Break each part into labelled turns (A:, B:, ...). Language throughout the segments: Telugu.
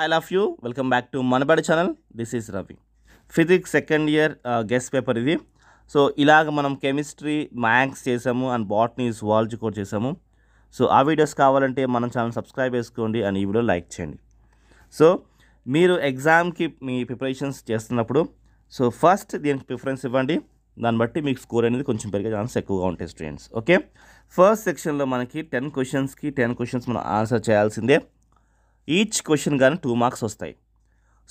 A: Hi of you welcome back to Manabadi channel this is Ravi physics second year guess paper ఇది సో ఇలాగ మనం కెమిస్ట్రీ మ్యాథ్స్ చేసాము అండ్ బాట్నీ వాల్జ్ కూడా చేసాము సో ఆ వీడియోస్ కావాలంటే మన ఛానల్ సబ్స్క్రైబ్ చేసుకోండి అండ్ ఈ వీడియో లైక్ చేయండి సో మీరు ఎగ్జామ్కి మీ ప్రిపరేషన్స్ చేస్తున్నప్పుడు సో ఫస్ట్ దీనికి ప్రిఫరెన్స్ ఇవ్వండి దాన్ని బట్టి మీకు స్కోర్ అనేది కొంచెం పెరిగే ఛాన్స్ ఎక్కువగా ఉంటాయి స్టూడెంట్స్ ఓకే ఫస్ట్ సెక్షన్లో మనకి టెన్ క్వశ్చన్స్కి టెన్ క్వశ్చన్స్ మనం ఆన్సర్ చేయాల్సిందే ఈచ్ క్వశ్చన్ కానీ టూ మార్క్స్ వస్తాయి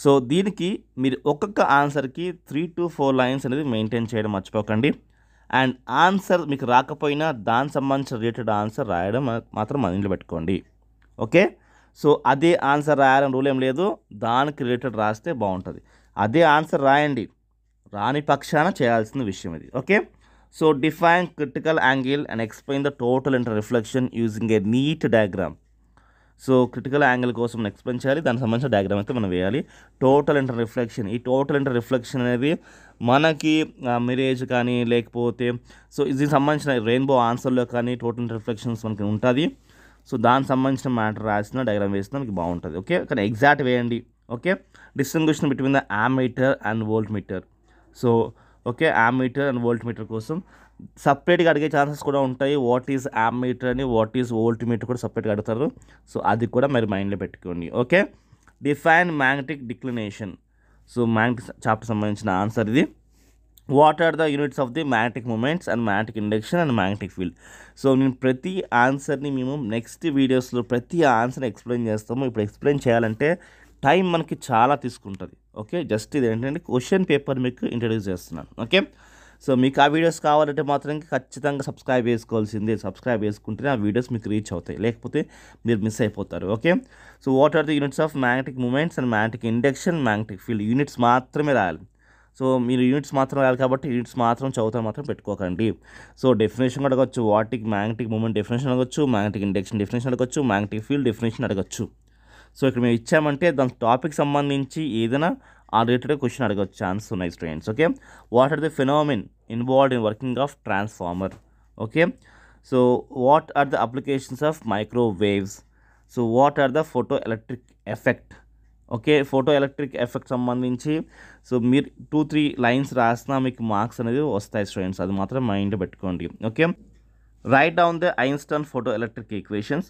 A: సో దీనికి మీరు ఒక్కొక్క ఆన్సర్కి త్రీ టు ఫోర్ లైన్స్ అనేది మెయింటైన్ చేయడం మర్చిపోకండి అండ్ ఆన్సర్ మీకు రాకపోయినా దానికి సంబంధించిన రిలేటెడ్ ఆన్సర్ రాయడం మాత్రం మన ఇంట్లో పెట్టుకోండి ఓకే సో అదే ఆన్సర్ రాయడం రూల్ ఏం లేదు దానికి రిలేటెడ్ రాస్తే బాగుంటుంది అదే ఆన్సర్ రాయండి రాని పక్షాన చేయాల్సిన విషయం ఇది okay so define critical angle and explain the total inter reflection using a neat diagram so critical angle కోసం ఎక్స్ప్లెయిన్ చేయాలి దానికి సంబంధించిన డయాగ్రామ్ అయితే మనం వేయాలి టోటల్ ఇంటర్ రిఫ్లెక్షన్ ఈ టోటల్ ఇంటర్ రిఫ్లెక్షన్ అనేది మనకి మిరేజ్ కానీ లేకపోతే సో దీనికి సంబంధించిన రెయిన్బో ఆన్సర్లో కానీ టోటల్ రిఫ్లెక్షన్స్ మనకి ఉంటుంది సో దానికి సంబంధించిన మ్యాటర్ రాసిన డయాగ్రామ్ వేస్తే మనకి బాగుంటుంది ఓకే కానీ ఎగ్జాక్ట్ వేయండి okay distinction between the meter and volt meter so okay meter and volt meter కోసం సపరేట్గా అడిగే ఛాన్సెస్ కూడా ఉంటాయి వాట్ ఈజ్ మీటర్ అని వాట్ ఈజ్ ఓల్ట్ మీటర్ కూడా సపరేట్గా అడుగుతారు సో అది కూడా మీరు మైండ్లో పెట్టుకోండి okay define magnetic declination so magnetic chapter సంబంధించిన ఆన్సర్ ఇది what are the units of the magnetic moments and magnetic induction and magnetic field so నేను ప్రతి ఆన్సర్ని మేము నెక్స్ట్ వీడియోస్లో ప్రతి ఆన్సర్ని ఎక్స్ప్లెయిన్ చేస్తాము ఇప్పుడు ఎక్స్ప్లెయిన్ చేయాలంటే టైం మనకి చాలా తీసుకుంటుంది ఓకే జస్ట్ ఇది ఏంటంటే క్వశ్చన్ పేపర్ మీకు ఇంట్రడ్యూస్ చేస్తున్నాను ఓకే సో మీకు ఆ వీడియోస్ కావాలంటే మాత్రం ఖచ్చితంగా సబ్స్క్రైబ్ చేసుకోవాల్సిందే సబ్స్క్రైబ్ చేసుకుంటేనే ఆ వీడియోస్ మీకు రీచ్ అవుతాయి లేకపోతే మీరు మిస్ అయిపోతారు okay so what are the units of magnetic moments and magnetic induction magnetic field units మాత్రమే రాయాలి సో మీరు యూనిట్స్ మాత్రం రాయాలి కాబట్టి యూనిట్స్ మాత్రం చదువుతారు మాత్రం పెట్టుకోకండి సో డెఫినేషన్ కూడా అడగచ్చు వాటికి మ్యాగ్నెటిక్ మూమెంట్ డెఫినేషన్ అడగచ్చు మ్యాగ్నెటిక్ ఇండక్షన్ డెఫినేషన్ అడగచ్చు మ్యాగ్నెటిక్ ఫీల్డ్ డెఫినేషన్ అడగచ్చు సో ఇక్కడ మేము ఇచ్చామంటే దాని టాపిక్ సంబంధించి ఏదైనా ఆ రిలేటెడ్ క్వశ్చన్ అడిగే ఛాన్స్ ఉన్నాయి students okay what are the phenomena involved in working of transformer okay so what are the applications of microwaves so what are the photo electric effect okay photo electric effect సంబంధించి సో మీరు టూ త్రీ లైన్స్ రాసినా మీకు మార్క్స్ అనేది వస్తాయి స్టూడెంట్స్ అది మాత్రం మైండ్ పెట్టుకోండి okay write down the Einstein photo electric equations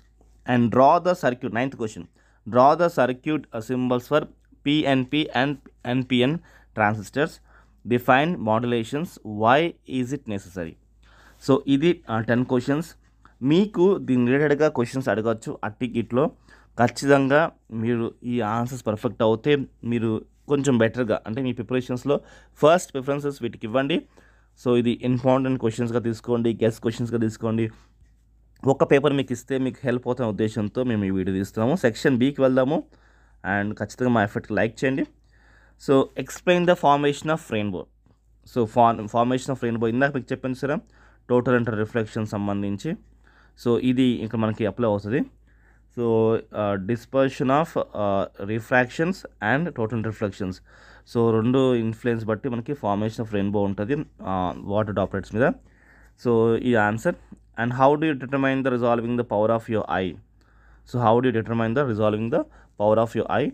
A: and draw the circuit ninth question draw the circuit symbols for PNP and NPN transistors define modulations why is it necessary so ఇది టెన్ క్వశ్చన్స్ మీకు దీని రిలేటెడ్గా క్వశ్చన్స్ అడగవచ్చు అట్టికిట్లో ఖచ్చితంగా మీరు ఈ ఆన్సర్స్ పర్ఫెక్ట్ అవుతే మీరు కొంచెం బెటర్గా అంటే మీ ప్రిపరేషన్స్లో ఫస్ట్ ప్రిఫరెన్సెస్ వీటికి ఇవ్వండి సో ఇది ఇంపార్టెంట్ క్వశ్చన్స్గా తీసుకోండి గెస్ట్ క్వశ్చన్స్గా తీసుకోండి ఒక పేపర్ మీకు ఇస్తే మీకు హెల్ప్ అవుతున్న ఉద్దేశంతో మేము ఈ వీడియో తీస్తున్నాము సెక్షన్ బీకి వెళ్దాము అండ్ ఖచ్చితంగా మా ఎఫర్ట్కి లైక్ చేయండి so explain the formation of rainbow so far formation of rainbow ఇందాక మీకు చెప్పాను సరే టోటల్ అండ్ రిఫ్లెక్షన్ సంబంధించి సో ఇది ఇక్కడ మనకి అప్లై అవుతుంది so dispersion of refractions and total reflections so రెండు ఇన్ఫ్లుయెన్స్ బట్టి మనకి ఫార్మేషన్ ఆఫ్ రెయిన్బో ఉంటుంది వాటర్ డాప్లెట్స్ మీద సో ఈ answer and how do you determine the resolving the power of your eye so how do you determine the resolving the power of your i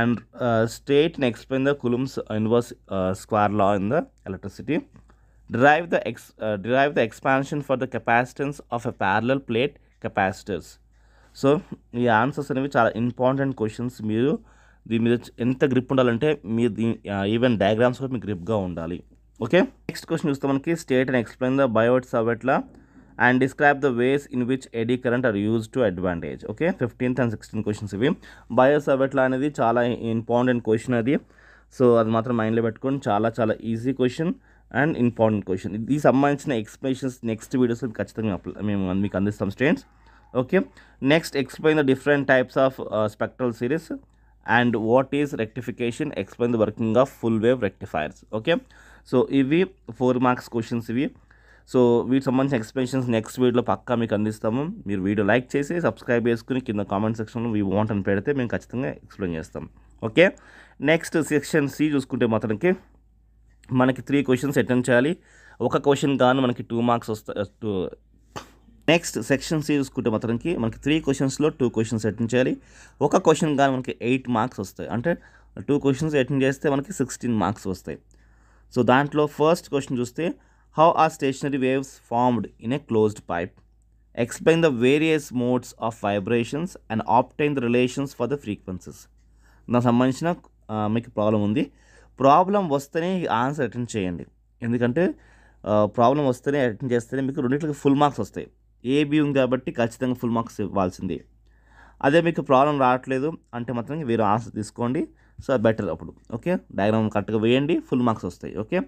A: and uh, state and explain the Coulomb's inverse uh, square law in the electricity. Derive the, ex, uh, derive the expansion for the capacitance of a parallel plate capacitors. So ఈ ఆన్సర్స్ అనేవి చాలా ఇంపార్టెంట్ క్వశ్చన్స్ మీరు దీని మీద ఎంత గ్రిప్ ఉండాలంటే మీరు దీ ఈవెన్ డయాగ్రామ్స్ కూడా మీకు గ్రిప్గా ఉండాలి ఓకే నెక్స్ట్ క్వశ్చన్ చూస్తే మనకి state and explain the Biot Savart law and describe the ways in which eddy current are used to advantage okay 15th and sixteen questions ivi bias chala anedi chaala important question adi so adu matra mind le pettukondi chala chaala easy question and important question ee sambandhina explanations next video videos lo kachithanga mem meeku andistam students okay next explain the different types of uh, spectral series and what is rectification explain the working of full wave rectifiers okay so ivi 4 marks questions ivi so వీటికి సంబంధించిన ఎక్స్ప్లెనేషన్స్ నెక్స్ట్ వీడియోలో పక్కా మీకు అందిస్తాము మీరు వీడియో లైక్ చేసి సబ్స్క్రైబ్ చేసుకుని కింద కామెంట్ సెక్షన్లో వీ వాంట్ అని పెడితే మేము ఖచ్చితంగా ఎక్స్ప్లెయిన్ చేస్తాం ఓకే నెక్స్ట్ సెక్షన్ సి చూసుకుంటే మాత్రానికి మనకి త్రీ క్వశ్చన్స్ అటెండ్ చేయాలి ఒక క్వశ్చన్ కానీ మనకి టూ మార్క్స్ వస్తా నెక్స్ట్ సెక్షన్ సి చూసుకుంటే మాత్రానికి మనకి త్రీ క్వశ్చన్స్లో టూ క్వశ్చన్స్ అటెండ్ చేయాలి ఒక క్వశ్చన్ కానీ మనకి ఎయిట్ మార్క్స్ వస్తాయి అంటే టూ క్వశ్చన్స్ అటెండ్ చేస్తే మనకి సిక్స్టీన్ మార్క్స్ వస్తాయి సో దాంట్లో ఫస్ట్ క్వశ్చన్ చూస్తే how are stationary waves formed in a closed pipe explain the various modes of vibrations and obtain the relations for the frequencies. దానికి సంబంధించిన మీకు ప్రాబ్లం ఉంది ప్రాబ్లం వస్తేనే ఆన్సర్ అటెండ్ చేయండి ఎందుకంటే ప్రాబ్లం వస్తేనే అటెండ్ చేస్తేనే మీకు రెండింటికి ఫుల్ మార్క్స్ వస్తాయి ఏబీ ఉంది కాబట్టి ఖచ్చితంగా ఫుల్ మార్క్స్ ఇవ్వాల్సింది అదే మీకు ప్రాబ్లం రావట్లేదు అంటే మాత్రం వేరే ఆన్సర్ తీసుకోండి సో బెటర్ అప్పుడు ఓకే డయాగ్రామ్ కరెక్ట్గా వేయండి ఫుల్ మార్క్స్ వస్తాయి ఓకే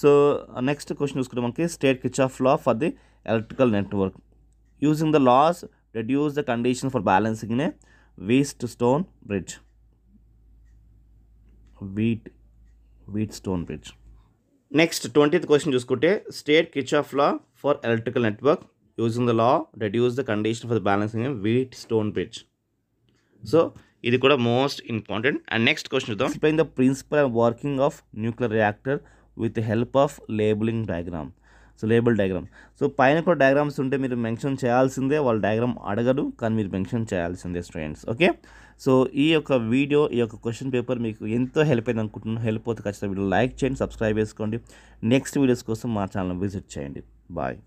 A: సో నెక్స్ట్ క్వశ్చన్ చూసుకుంటే మనకి state Kirchhoff law for the electrical network using the laws reduce the condition for balancing a Wheatstone bridge wheat Wheatstone bridge next twentieth question చూసుకుంటే state Kirchhoff law for electrical network using the law reduce the condition for the balancing Wheatstone bridge so ఇది కూడా most important and next question చూద్దాం explain the principle and working of nuclear reactor with help of labelling diagram so label diagram so పైన కూడా డయాగ్రామ్స్ ఉంటే మీరు మెన్షన్ చేయాల్సిందే వాళ్ళ డయాగ్రామ్ అడగదు కానీ మీరు మెన్షన్ చేయాల్సిందే స్టూడెంట్స్ ఓకే సో ఈ యొక్క వీడియో ఈ యొక్క క్వశ్చన్ పేపర్ మీకు ఎంతో హెల్ప్ అయింది అనుకుంటున్నాను హెల్ప్ అవుతుంది ఖచ్చితంగా వీడియో లైక్ చేయండి సబ్స్క్రైబ్ చేసుకోండి నెక్స్ట్ వీడియోస్ కోసం మా ఛానల్ విజిట్ చేయండి బాయ్